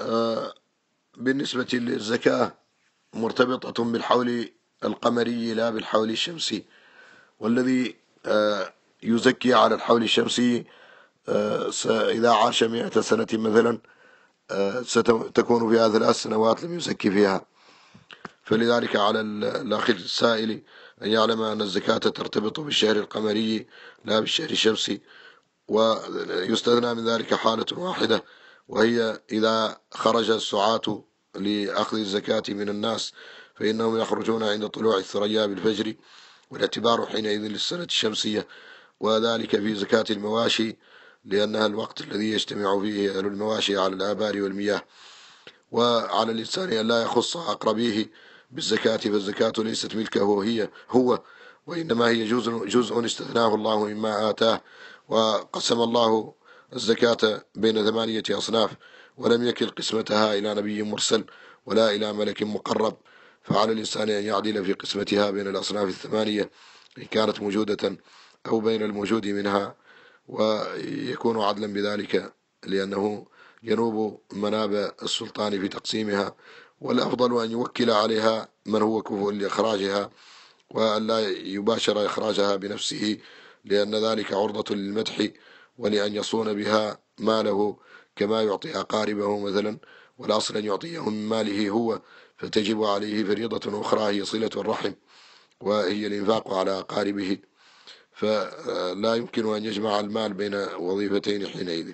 آه، بالنسبة للزكاة مرتبطة بالحول القمري لا بالحول الشمسي والذي آه، يزكي على الحول الشمسي آه، إذا عاش مئة سنة مثلا ستكون في ثلاث سنوات لم يزكي فيها فلذلك على الأخ السائل أن يعلم أن الزكاة ترتبط بالشهر القمري لا بالشهر الشمسي ويستثنى من ذلك حالة واحدة وهي إذا خرج السعاة لأخذ الزكاة من الناس فإنهم يخرجون عند طلوع الثريا بالفجر والاعتبار حينئذ للسنة الشمسية وذلك في زكاة المواشي لأنها الوقت الذي يجتمع فيه أهل المواشي على الآبار والمياه وعلى الإنسان أن لا يخص أقربيه بالزكاة فالزكاة ليست ملكه هي هو وإنما هي جزء, جزء استثناه الله مما آتاه وقسم الله الزكاة بين ثمانية أصناف ولم يكل قسمتها إلى نبي مرسل ولا إلى ملك مقرب فعلى الإنسان أن يعدل في قسمتها بين الأصناف الثمانية إن كانت موجودة أو بين الموجود منها ويكون عدلا بذلك لأنه ينوب مناب السلطان في تقسيمها والأفضل أن يوكل عليها من هو كفء لإخراجها وأن لا يباشر إخراجها بنفسه لأن ذلك عرضة للمدح ولأن يصون بها ماله كما يعطي أقاربه مثلا والأصل أن يعطيهم من ماله هو فتجب عليه فريضة أخرى هي صلة الرحم وهي الإنفاق على أقاربه فلا يمكن أن يجمع المال بين وظيفتين حينئذ